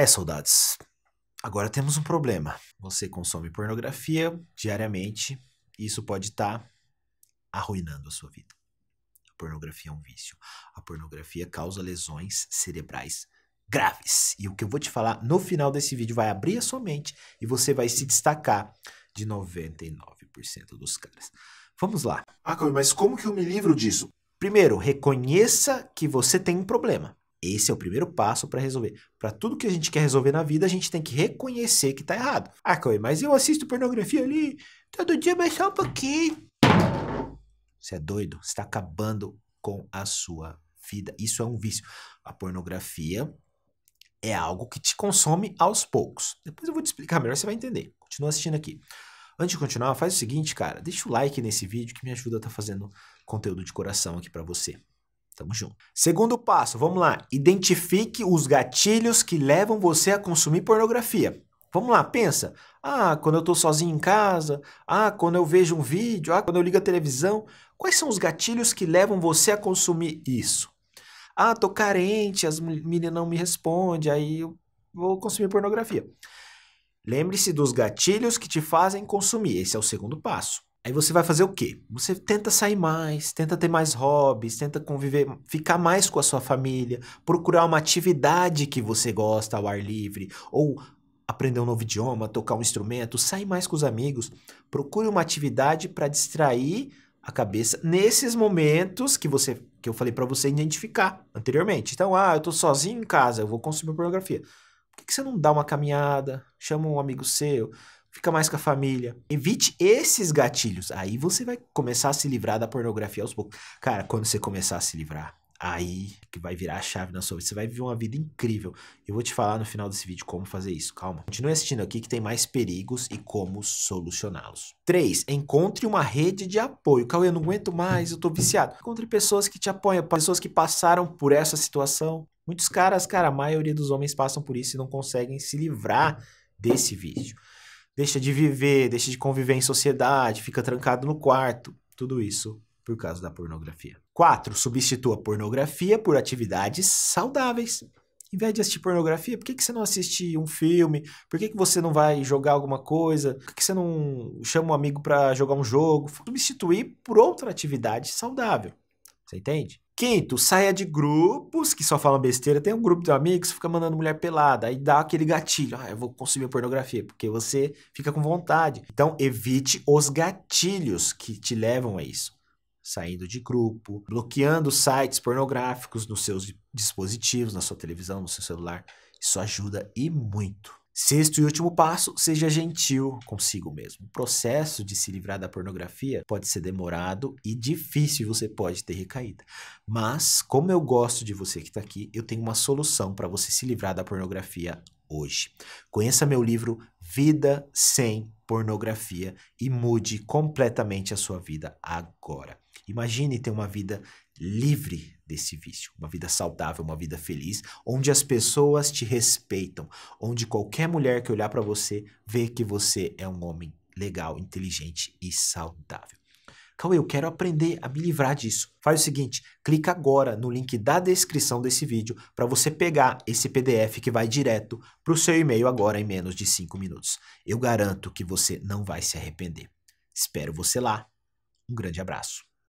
É, soldados. Agora temos um problema. Você consome pornografia diariamente e isso pode estar tá arruinando a sua vida. A pornografia é um vício. A pornografia causa lesões cerebrais graves. E o que eu vou te falar no final desse vídeo vai abrir a sua mente e você vai se destacar de 99% dos caras. Vamos lá. Ah, mas como que eu me livro disso? Primeiro, reconheça que você tem um problema. Esse é o primeiro passo para resolver. Para tudo que a gente quer resolver na vida, a gente tem que reconhecer que tá errado. Ah, Cauê, mas eu assisto pornografia ali todo dia, mas só um pouquinho. Você é doido, você tá acabando com a sua vida. Isso é um vício. A pornografia é algo que te consome aos poucos. Depois eu vou te explicar melhor, você vai entender. Continua assistindo aqui. Antes de continuar, faz o seguinte, cara, deixa o like nesse vídeo que me ajuda a estar tá fazendo conteúdo de coração aqui para você. Tamo junto. Segundo passo, vamos lá. Identifique os gatilhos que levam você a consumir pornografia. Vamos lá, pensa. Ah, quando eu estou sozinho em casa, ah, quando eu vejo um vídeo, ah, quando eu ligo a televisão, quais são os gatilhos que levam você a consumir isso? Ah, tô carente, as meninas não me respondem, aí eu vou consumir pornografia. Lembre-se dos gatilhos que te fazem consumir. Esse é o segundo passo. Aí você vai fazer o quê? Você tenta sair mais, tenta ter mais hobbies, tenta conviver, ficar mais com a sua família, procurar uma atividade que você gosta ao ar livre, ou aprender um novo idioma, tocar um instrumento, sair mais com os amigos. Procure uma atividade para distrair a cabeça nesses momentos que você que eu falei para você identificar anteriormente. Então, ah, eu tô sozinho em casa, eu vou consumir pornografia. Por que, que você não dá uma caminhada, chama um amigo seu? fica mais com a família. Evite esses gatilhos. Aí você vai começar a se livrar da pornografia aos poucos. Cara, quando você começar a se livrar, aí que vai virar a chave na sua vida. Você vai viver uma vida incrível. Eu vou te falar no final desse vídeo como fazer isso. Calma. Continue assistindo aqui que tem mais perigos e como solucioná-los. 3. Encontre uma rede de apoio. Cauê, eu não aguento mais, eu tô viciado. Encontre pessoas que te apoiam, pessoas que passaram por essa situação. Muitos caras, cara, a maioria dos homens passam por isso e não conseguem se livrar desse vício deixa de viver, deixa de conviver em sociedade, fica trancado no quarto. Tudo isso por causa da pornografia. 4. Substitua pornografia por atividades saudáveis. Em vez de assistir pornografia, por que, que você não assiste um filme? Por que, que você não vai jogar alguma coisa? Por que, que você não chama um amigo para jogar um jogo? Substituir por outra atividade saudável. Você entende? Quinto, saia de grupos que só falam besteira. Tem um grupo de amigos que fica mandando mulher pelada. Aí dá aquele gatilho. Ah, eu vou consumir pornografia. Porque você fica com vontade. Então, evite os gatilhos que te levam a isso. Saindo de grupo, bloqueando sites pornográficos nos seus dispositivos, na sua televisão, no seu celular. Isso ajuda e muito. Sexto e último passo, seja gentil consigo mesmo. O processo de se livrar da pornografia pode ser demorado e difícil, você pode ter recaída. Mas, como eu gosto de você que está aqui, eu tenho uma solução para você se livrar da pornografia hoje. Conheça meu livro Vida Sem Pornografia e mude completamente a sua vida agora. Imagine ter uma vida livre desse vício, uma vida saudável, uma vida feliz, onde as pessoas te respeitam, onde qualquer mulher que olhar para você vê que você é um homem legal, inteligente e saudável. Cauê, eu quero aprender a me livrar disso. Faz o seguinte, clica agora no link da descrição desse vídeo para você pegar esse PDF que vai direto para o seu e-mail agora em menos de 5 minutos. Eu garanto que você não vai se arrepender. Espero você lá. Um grande abraço.